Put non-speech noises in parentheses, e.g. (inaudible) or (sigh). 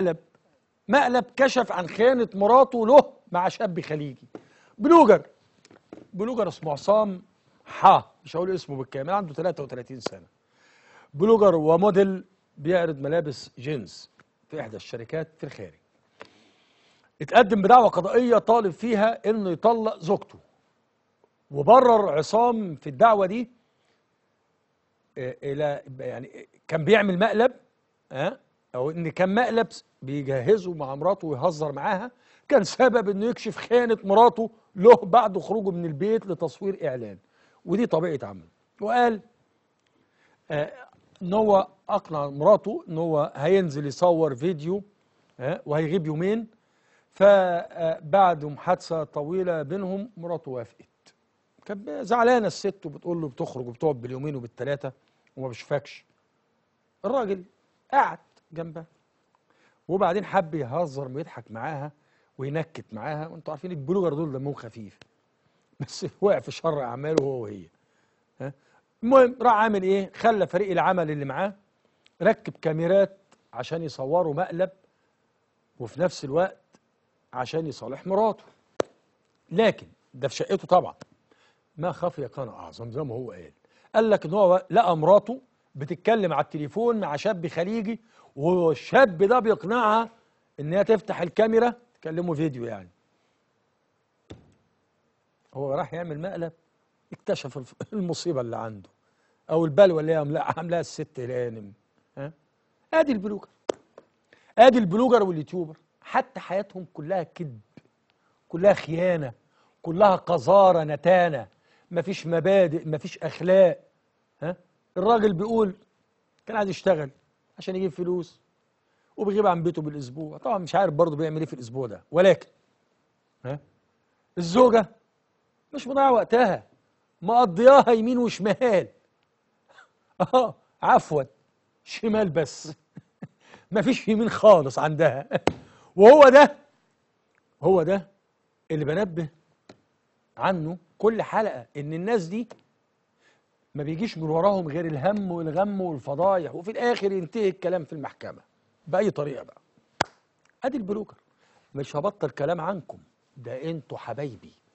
مقلب مقلب كشف عن خيانة مراته له مع شاب خليجي بلوجر بلوجر اسمه عصام حا مش هقول اسمه بالكامل عنده 33 سنة بلوجر وموديل بيعرض ملابس جينز في إحدى الشركات في الخارج اتقدم بدعوة قضائية طالب فيها إنه يطلق زوجته وبرر عصام في الدعوة دي آه، إلى يعني كان بيعمل مقلب ها آه، او ان كان مقلب بيجهزه مع مراته ويهزر معاها كان سبب انه يكشف خيانه مراته له بعد خروجه من البيت لتصوير اعلان ودي طبيعه عمل وقال آه ان هو اقنع مراته ان هو هينزل يصور فيديو آه وهيغيب يومين فبعد آه، محادثه طويله بينهم مراته وافقت كانت زعلانه الست وبتقول له بتخرج وبتقعد باليومين وبالثلاثه وما بشوفكش الراجل قعد جنبها وبعدين حب يهزر ويضحك معاها وينكت معاها وانتوا عارفين البلوجر دول دمهم خفيف بس وقع في شر اعماله هو وهي ها المهم راح عامل ايه خلى فريق العمل اللي معاه ركب كاميرات عشان يصوروا مقلب وفي نفس الوقت عشان يصالح مراته لكن ده في شقته طبعا ما خفي كان اعظم زي ما هو قال قال لك ان هو لقى مراته بتتكلم على التليفون مع شاب خليجي والشاب ده بيقنعها ان هي تفتح الكاميرا تكلمه فيديو يعني هو راح يعمل مقلب اكتشف المصيبه اللي عنده او البلوه اللي هي عاملاها الست الانم ها ادي البلوجر ادي البلوجر واليوتيوبر حتى حياتهم كلها كذب كلها خيانه كلها قذاره نتانه مفيش مبادئ مفيش اخلاق ها الراجل بيقول كان عايز يشتغل عشان يجيب فلوس وبيغيب عن بيته بالاسبوع طبعا مش عارف برضه بيعمل ايه في الاسبوع ده ولكن ها الزوجه مش مضيعه وقتها مقضياها يمين وشمال اه عفوا شمال بس (laughs) مفيش يمين خالص عندها (laughs) وهو ده هو ده اللي بنبه عنه كل حلقه ان الناس دي ما بيجيش من وراهم غير الهم والغم والفضايح وفي الاخر ينتهي الكلام في المحكمه باي طريقه بقى ادي البروكر مش هبطل كلام عنكم ده انتوا حبايبي